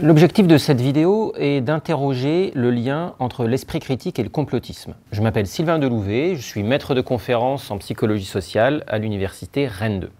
L'objectif de cette vidéo est d'interroger le lien entre l'esprit critique et le complotisme. Je m'appelle Sylvain Delouvet, je suis maître de conférence en psychologie sociale à l'université Rennes 2.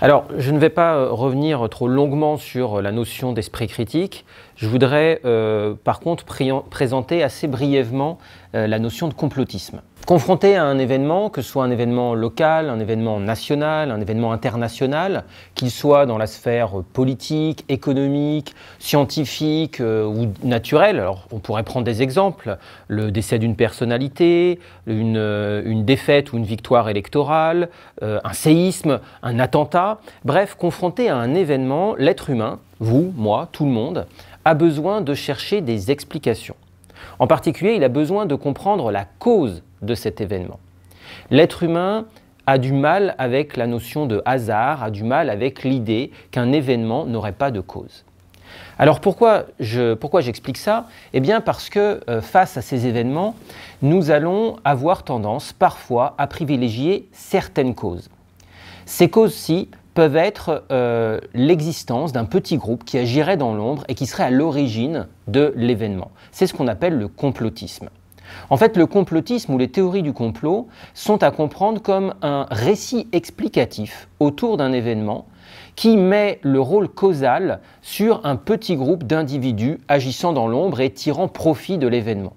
Alors, je ne vais pas euh, revenir trop longuement sur la notion d'esprit critique, je voudrais euh, par contre présenter assez brièvement euh, la notion de complotisme. Confronté à un événement, que ce soit un événement local, un événement national, un événement international, qu'il soit dans la sphère politique, économique, scientifique euh, ou naturelle, alors on pourrait prendre des exemples, le décès d'une personnalité, une, une défaite ou une victoire électorale, un séisme, un attentat, bref, confronté à un événement, l'être humain, vous, moi, tout le monde, a besoin de chercher des explications. En particulier, il a besoin de comprendre la cause de cet événement. L'être humain a du mal avec la notion de hasard, a du mal avec l'idée qu'un événement n'aurait pas de cause. Alors pourquoi, pourquoi j'explique ça Eh bien parce que euh, face à ces événements, nous allons avoir tendance parfois à privilégier certaines causes. Ces causes-ci peuvent être euh, l'existence d'un petit groupe qui agirait dans l'ombre et qui serait à l'origine de l'événement. C'est ce qu'on appelle le complotisme. En fait, le complotisme ou les théories du complot sont à comprendre comme un récit explicatif autour d'un événement qui met le rôle causal sur un petit groupe d'individus agissant dans l'ombre et tirant profit de l'événement.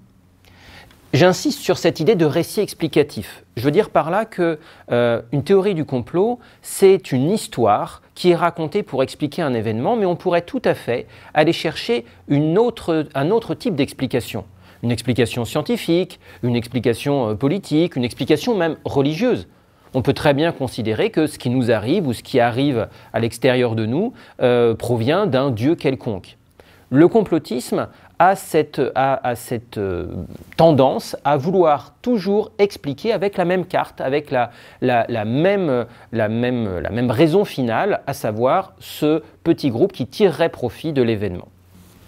J'insiste sur cette idée de récit explicatif. Je veux dire par là que euh, une théorie du complot, c'est une histoire qui est racontée pour expliquer un événement, mais on pourrait tout à fait aller chercher un autre type d'explication. Une explication scientifique, une explication euh, politique, une explication même religieuse. On peut très bien considérer que ce qui nous arrive ou ce qui arrive à l'extérieur de nous euh, provient d'un Dieu quelconque. Le complotisme à cette, euh, tendance à vouloir toujours expliquer avec la même carte, avec la, même, raison finale, à savoir ce petit groupe qui tirerait profit de l'événement.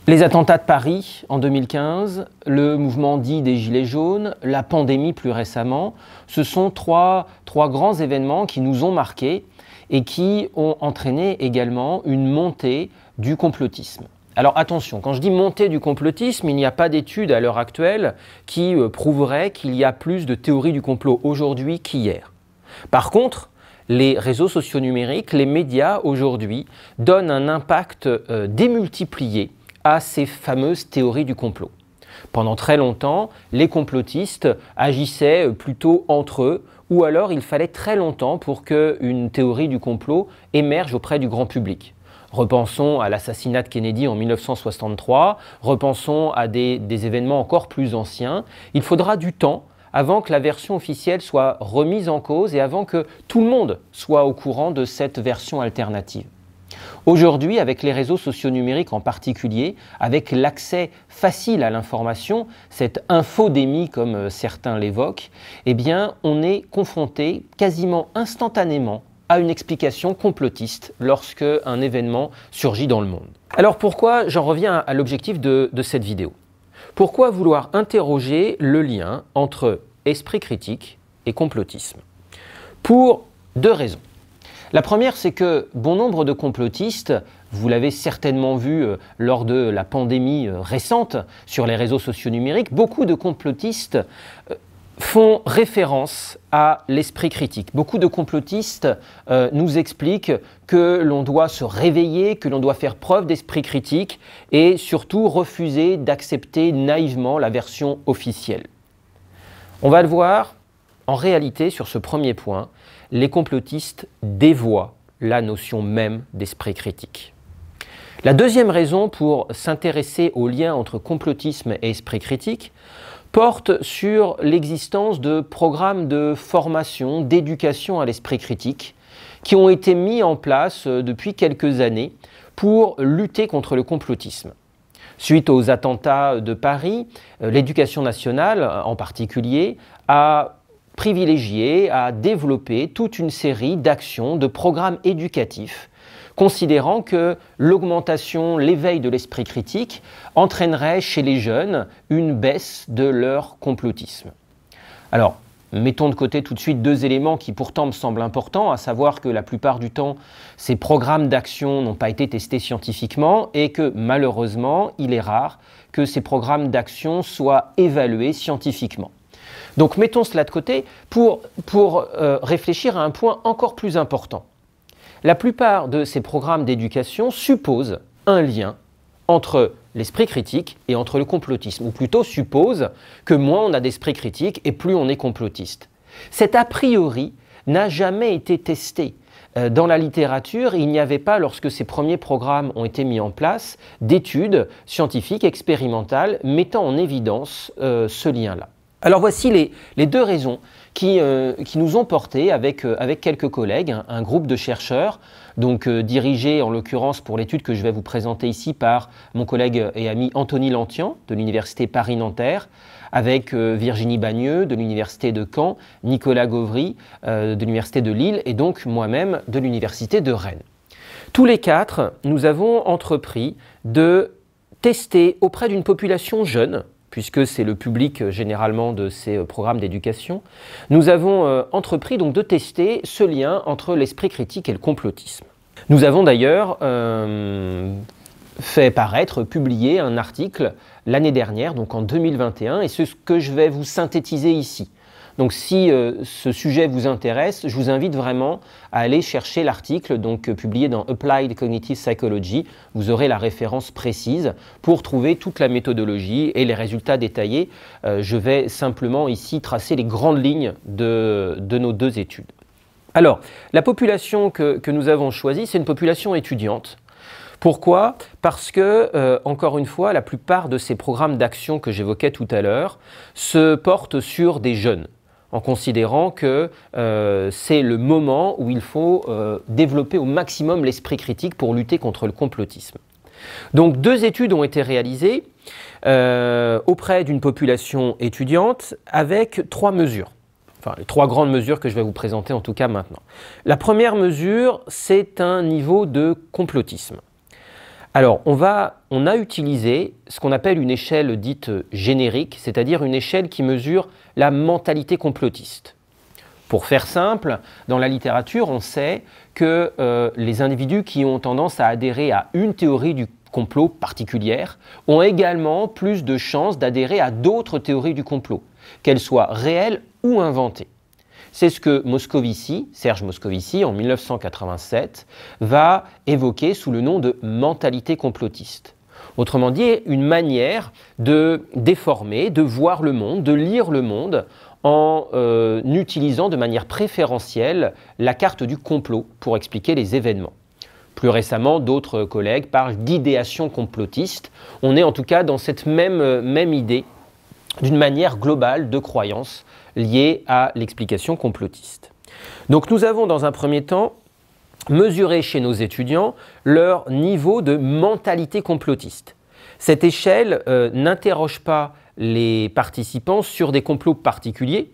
Les attentats de Paris en 2015, le mouvement dit des Gilets jaunes, la pandémie plus récemment, ce sont trois grands événements qui nous ont marqués et qui ont entraîné également une montée du complotisme. Alors attention, quand je dis montée du complotisme, il n'y a pas d'étude à l'heure actuelle qui euh, prouverait qu'il y a plus de théories du complot aujourd'hui qu'hier. Par contre, les réseaux sociaux numériques, les médias aujourd'hui donnent un impact euh, démultiplié à ces fameuses théories du complot. Pendant très longtemps, les complotistes agissaient euh, plutôt entre eux, ou alors il fallait très longtemps pour qu'une théorie du complot émerge auprès du grand public. Repensons à l'assassinat de Kennedy en 1963, repensons à des, événements encore plus anciens. Il faudra du temps avant que la version officielle soit remise en cause et avant que tout le monde soit au courant de cette version alternative. Aujourd'hui, avec les réseaux sociaux numériques en particulier, avec l'accès facile à l'information, cette infodémie comme euh, certains l'évoquent, eh bien, on est confronté quasiment instantanément à une explication complotiste lorsque un événement surgit dans le monde. Alors pourquoi j'en reviens à l'objectif de, cette vidéo Pourquoi vouloir interroger le lien entre esprit critique et complotisme Pour deux raisons. La première, c'est que bon nombre de complotistes, vous l'avez certainement vu euh, lors de la pandémie euh, récente sur les réseaux sociaux numériques, beaucoup de complotistes euh, font référence à l'esprit critique. Beaucoup de complotistes euh, nous expliquent que l'on doit se réveiller, que l'on doit faire preuve d'esprit critique et surtout refuser d'accepter naïvement la version officielle. On va le voir, en réalité, sur ce premier point, les complotistes dévoient la notion même d'esprit critique. La deuxième raison pour s'intéresser au lien entre complotisme et esprit critique, porte sur l'existence de programmes de formation, d'éducation à l'esprit critique, qui ont été mis en place euh, depuis quelques années pour lutter contre le complotisme. Suite aux attentats de Paris, euh, l'éducation nationale en particulier a privilégié, a développé toute une série d'actions, de programmes éducatifs considérant que l'augmentation, l'éveil de l'esprit critique entraînerait chez les jeunes une baisse de leur complotisme. Alors, mettons de côté tout de suite deux éléments qui pourtant me semblent importants, à savoir que la plupart du temps, ces programmes d'action n'ont pas été testés scientifiquement et que malheureusement, il est rare que ces programmes d'action soient évalués scientifiquement. Donc mettons cela de côté pour, euh, réfléchir à un point encore plus important. La plupart de ces programmes d'éducation supposent un lien entre l'esprit critique et entre le complotisme, ou plutôt supposent que moins on a d'esprit critique et plus on est complotiste. Cet a priori n'a jamais été testé. Euh, dans la littérature, il n'y avait pas, lorsque ces premiers programmes ont été mis en place, d'études scientifiques expérimentales mettant en évidence euh, ce lien-là. Alors voici les deux raisons euh, qui, nous ont porté avec, euh, avec quelques collègues, un, groupe de chercheurs, donc euh, dirigé en l'occurrence pour l'étude que je vais vous présenter ici par mon collègue et ami Anthony Lantian de l'Université Paris-Nanterre, avec Virginie Bagneux de l'Université de Caen, Nicolas Gauvry de l'Université de Lille et donc moi-même de l'Université de Rennes. Tous les quatre, nous avons entrepris de tester auprès d'une population jeune, puisque c'est le public euh, généralement de ces euh, programmes d'éducation, nous avons euh, entrepris donc de tester ce lien entre l'esprit critique et le complotisme. Nous avons d'ailleurs fait paraître, publié un article l'année dernière, donc en 2021, et c'est ce que je vais vous synthétiser ici. Donc si euh, ce sujet vous intéresse, je vous invite vraiment à aller chercher l'article donc euh, publié dans Applied Cognitive Psychology. Vous aurez la référence précise pour trouver toute la méthodologie et les résultats détaillés. Euh, je vais simplement ici tracer les grandes lignes de, nos deux études. Alors, la population que, nous avons choisie, c'est une population étudiante. Pourquoi Parce que, encore une fois, la plupart de ces programmes d'action que j'évoquais tout à l'heure se portent sur des jeunes en considérant que euh, c'est le moment où il faut euh, développer au maximum l'esprit critique pour lutter contre le complotisme. Donc deux études ont été réalisées euh, auprès d'une population étudiante avec trois mesures. Enfin, les trois grandes mesures que je vais vous présenter en tout cas maintenant. La première mesure, c'est un niveau de complotisme. Alors, on, a utilisé ce qu'on appelle une échelle dite générique, c'est-à-dire une échelle qui mesure la mentalité complotiste. Pour faire simple, dans la littérature, on sait que euh, les individus qui ont tendance à adhérer à une théorie du complot particulière ont également plus de chances d'adhérer à d'autres théories du complot, qu'elles soient réelles ou inventées. C'est ce que Moscovici, Serge Moscovici, en 1987, va évoquer sous le nom de mentalité complotiste. Autrement dit, une manière de déformer, de voir le monde, de lire le monde en euh, utilisant de manière préférentielle la carte du complot pour expliquer les événements. Plus récemment, d'autres collègues parlent d'idéation complotiste. On est en tout cas dans cette même, euh, même idée d'une manière globale de croyance liées à l'explication complotiste. Donc nous avons dans un premier temps mesuré chez nos étudiants leur niveau de mentalité complotiste. Cette échelle euh, n'interroge pas les participants sur des complots particuliers,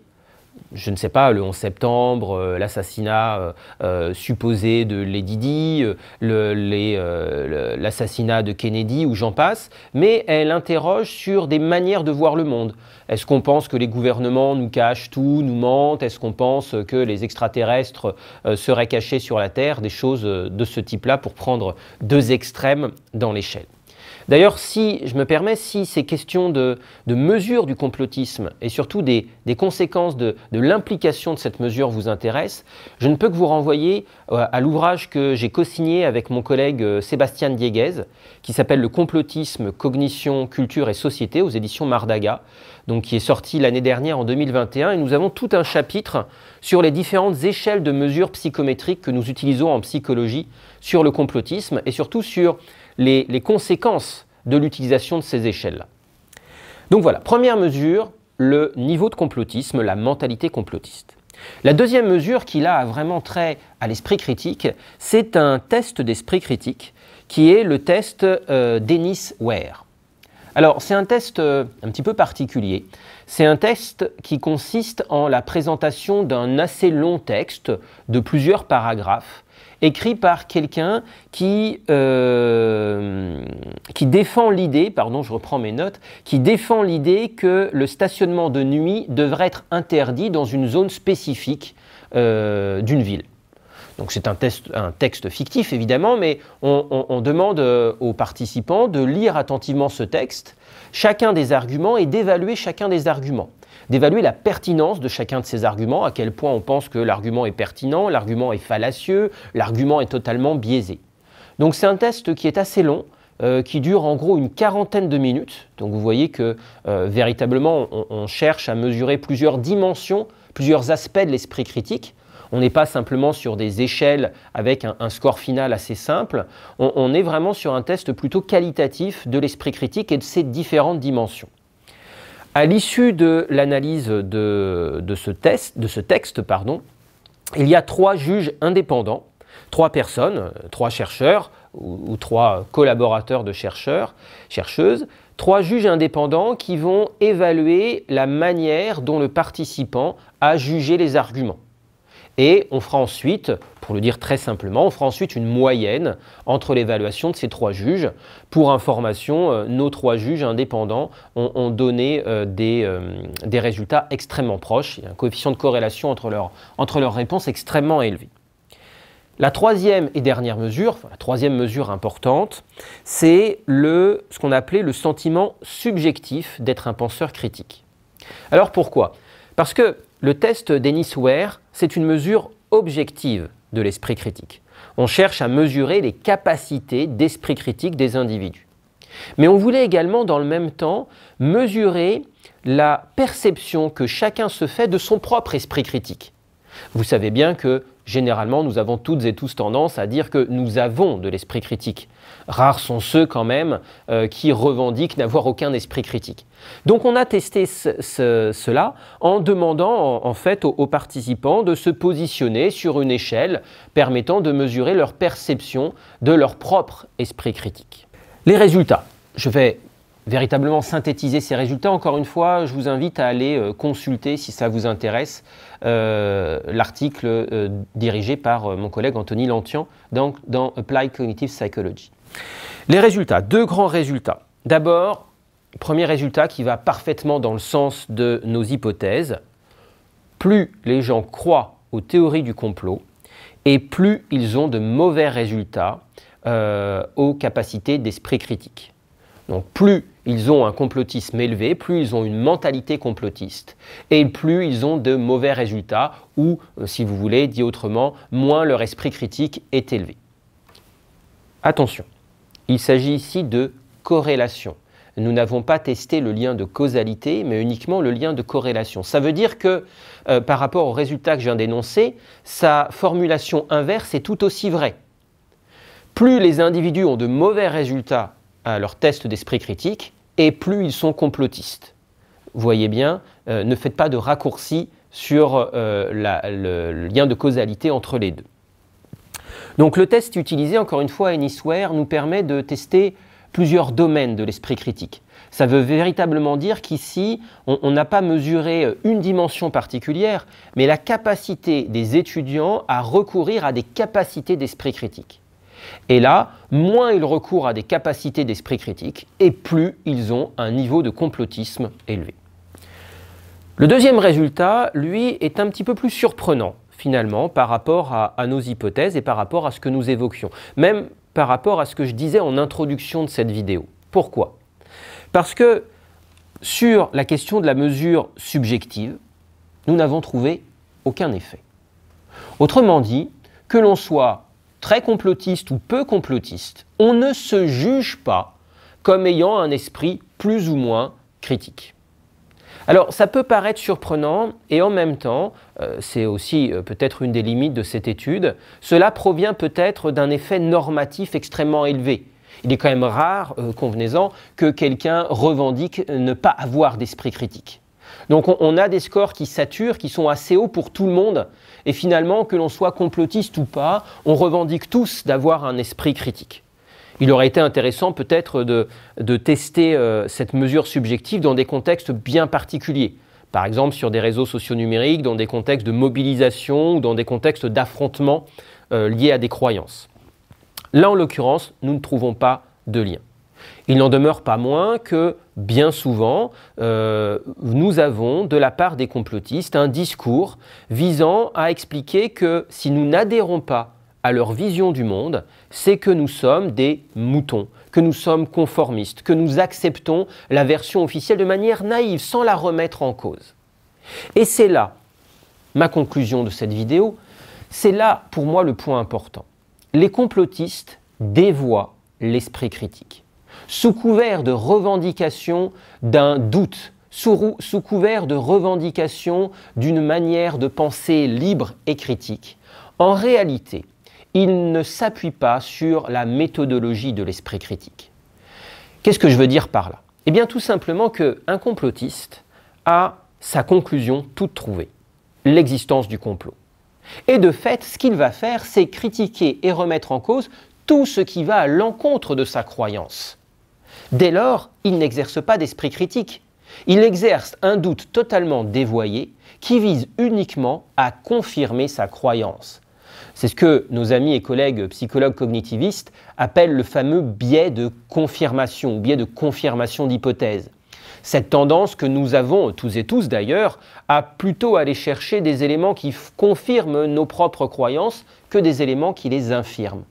je ne sais pas, le 11 septembre, euh, l'assassinat euh, euh, supposé de Lady Di, l'assassinat de Kennedy, ou j'en passe, mais elle interroge sur des manières de voir le monde. Est-ce qu'on pense que les gouvernements nous cachent tout, nous mentent Est-ce qu'on pense que les extraterrestres seraient cachés sur la Terre Des choses de ce type-là pour prendre deux extrêmes dans l'échelle. D'ailleurs, si je me permets, si ces questions de, mesure du complotisme et surtout des, conséquences de, de l'implication de cette mesure vous intéressent, je ne peux que vous renvoyer euh, à l'ouvrage que j'ai co-signé avec mon collègue euh, Sébastien Dieguez, qui s'appelle Le complotisme, cognition, culture et société aux éditions Mardaga donc qui est sorti l'année dernière en 2021, et nous avons tout un chapitre sur les différentes échelles de mesures psychométriques que nous utilisons en psychologie sur le complotisme et surtout sur les, conséquences de l'utilisation de ces échelles. -là. Donc voilà, première mesure, le niveau de complotisme, la mentalité complotiste. La deuxième mesure qu'il a vraiment trait à l'esprit critique, c'est un test d'esprit critique qui est le test euh, d'Ennis Ware. Alors, c'est un test euh, un petit peu particulier. C'est un test qui consiste en la présentation d'un assez long texte de plusieurs paragraphes écrit par quelqu'un qui, euh, défend l'idée, pardon, je reprends mes notes, qui défend l'idée que le stationnement de nuit devrait être interdit dans une zone spécifique euh, d'une ville. Donc c'est un, un, texte fictif évidemment, mais on, demande euh, aux participants de lire attentivement ce texte, chacun des arguments et d'évaluer chacun des arguments d'évaluer la pertinence de chacun de ces arguments, à quel point on pense que l'argument est pertinent, l'argument est fallacieux, l'argument est totalement biaisé. Donc c'est un test qui est assez long, euh, qui dure en gros une quarantaine de minutes. Donc vous voyez que euh, véritablement on, cherche à mesurer plusieurs dimensions, plusieurs aspects de l'esprit critique. On n'est pas simplement sur des échelles avec un, score final assez simple. On, est vraiment sur un test plutôt qualitatif de l'esprit critique et de ses différentes dimensions. À l'issue de l'analyse de, ce, de ce texte, pardon, il y a trois juges indépendants, trois personnes, trois chercheurs ou, ou, trois collaborateurs de chercheurs, chercheuses, trois juges indépendants qui vont évaluer la manière dont le participant a jugé les arguments. Et on fera ensuite, pour le dire très simplement, on fera ensuite une moyenne entre l'évaluation de ces trois juges. Pour information, euh, nos trois juges indépendants ont, donné euh, euh, des, résultats extrêmement proches. Il y a un coefficient de corrélation entre, entre leurs réponses extrêmement élevé. La troisième et dernière mesure, la troisième mesure importante, c'est le, ce qu'on appelait le sentiment subjectif d'être un penseur critique. Alors pourquoi Parce que le test d'Ennis Ware, c'est une mesure objective de l'esprit critique. On cherche à mesurer les capacités d'esprit critique des individus. Mais on voulait également, dans le même temps, mesurer la perception que chacun se fait de son propre esprit critique. Vous savez bien que généralement, nous avons toutes et tous tendance à dire que nous avons de l'esprit critique. Rares sont ceux quand même euh, qui revendiquent n'avoir aucun esprit critique. Donc on a testé cela en demandant en, fait aux, aux, participants de se positionner sur une échelle permettant de mesurer leur perception de leur propre esprit critique. Les résultats. Je vais véritablement synthétiser ces résultats. Encore une fois, je vous invite à aller euh, consulter, si ça vous intéresse, euh, l'article euh, dirigé par mon collègue Anthony Lantian dans, dans Applied Cognitive Psychology. Les résultats, deux grands résultats. D'abord, premier résultat qui va parfaitement dans le sens de nos hypothèses. Plus les gens croient aux théories du complot, et plus ils ont de mauvais résultats aux capacités d'esprit critique. Donc plus ils ont un complotisme élevé, plus ils ont une mentalité complotiste, et plus ils ont de mauvais résultats, ou, euh, si vous voulez, dit autrement, moins leur esprit critique est élevé. Attention, il s'agit ici de corrélation. Nous n'avons pas testé le lien de causalité, mais uniquement le lien de corrélation. Ça veut dire que euh, par rapport au résultat que je viens d'énoncer, sa formulation inverse est tout aussi vraie. Plus les individus ont de mauvais résultats à leur test d'esprit critique, et plus ils sont complotistes. Voyez bien, euh, ne faites pas de raccourcis sur euh, le, lien de causalité entre les deux. Donc le test utilisé, encore une fois, à histoire nous permet de tester plusieurs domaines de l'esprit critique. Ça veut véritablement dire qu'ici, on n'a pas mesuré euh, une dimension particulière, mais la capacité des étudiants à recourir à des capacités d'esprit critique. Et là, moins ils recourent à des capacités d'esprit critique et plus ils ont un niveau de complotisme élevé. Le deuxième résultat, lui, est un petit peu plus surprenant finalement par rapport à, nos hypothèses et par rapport à ce que nous évoquions, même par rapport à ce que je disais en introduction de cette vidéo. Pourquoi Parce que sur la question de la mesure subjective, nous n'avons trouvé aucun effet. Autrement dit, que l'on soit très complotiste ou peu complotiste, on ne se juge pas comme ayant un esprit plus ou moins critique. Alors ça peut paraître surprenant et en même temps, euh, c'est aussi euh, peut-être une des limites de cette étude, cela provient peut-être d'un effet normatif extrêmement élevé. Il est quand même rare, euh, convenez-en, que quelqu'un revendique ne pas avoir d'esprit critique. Donc on, a des scores qui saturent, qui sont assez hauts pour tout le monde. Et finalement, que l'on soit complotiste ou pas, on revendique tous d'avoir un esprit critique. Il aurait été intéressant peut-être de, tester euh, cette mesure subjective dans des contextes bien particuliers. Par exemple sur des réseaux sociaux numériques, dans des contextes de mobilisation ou dans des contextes d'affrontement euh, liés à des croyances. Là, en l'occurrence, nous ne trouvons pas de lien. Il n'en demeure pas moins que, bien souvent, euh, nous avons, de la part des complotistes, un discours visant à expliquer que si nous n'adhérons pas à leur vision du monde, c'est que nous sommes des moutons, que nous sommes conformistes, que nous acceptons la version officielle de manière naïve, sans la remettre en cause. Et c'est là ma conclusion de cette vidéo, c'est là pour moi le point important. Les complotistes dévoient l'esprit critique sous couvert de revendication d'un doute, sous, couvert de revendication d'une manière de penser libre et critique. En réalité, il ne s'appuie pas sur la méthodologie de l'esprit critique. Qu'est-ce que je veux dire par là Eh bien tout simplement qu'un complotiste a sa conclusion toute trouvée, l'existence du complot. Et de fait, ce qu'il va faire, c'est critiquer et remettre en cause tout ce qui va à l'encontre de sa croyance. Dès lors, il n'exerce pas d'esprit critique. Il exerce un doute totalement dévoyé qui vise uniquement à confirmer sa croyance. C'est ce que nos amis et collègues psychologues cognitivistes appellent le fameux biais de confirmation, ou biais de confirmation d'hypothèse. Cette tendance que nous avons, tous et tous d'ailleurs, à plutôt aller chercher des éléments qui confirment nos propres croyances que des éléments qui les infirment.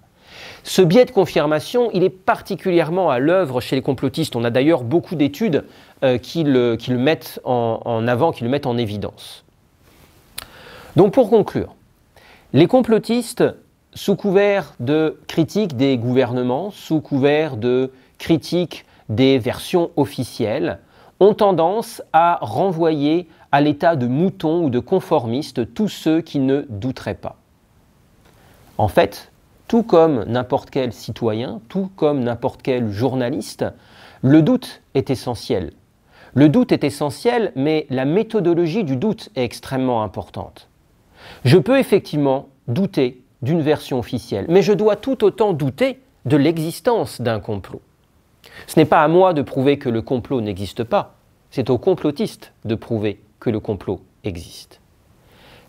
Ce biais de confirmation, il est particulièrement à l'œuvre chez les complotistes. On a d'ailleurs beaucoup d'études euh, qui, le, mettent en, avant, qui le mettent en évidence. Donc pour conclure, les complotistes, sous couvert de critiques des gouvernements, sous couvert de critiques des versions officielles, ont tendance à renvoyer à l'état de mouton ou de conformiste tous ceux qui ne douteraient pas. En fait, tout comme n'importe quel citoyen, tout comme n'importe quel journaliste, le doute est essentiel. Le doute est essentiel, mais la méthodologie du doute est extrêmement importante. Je peux effectivement douter d'une version officielle, mais je dois tout autant douter de l'existence d'un complot. Ce n'est pas à moi de prouver que le complot n'existe pas, c'est au complotiste de prouver que le complot existe.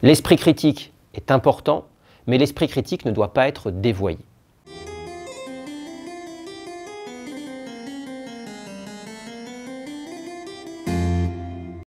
L'esprit critique est important, mais l'esprit critique ne doit pas être dévoyé.